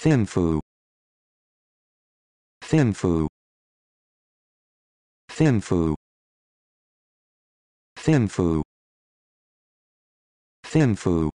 Thimphu. Thimphu. Thimphu. Thimphu. Thimphu.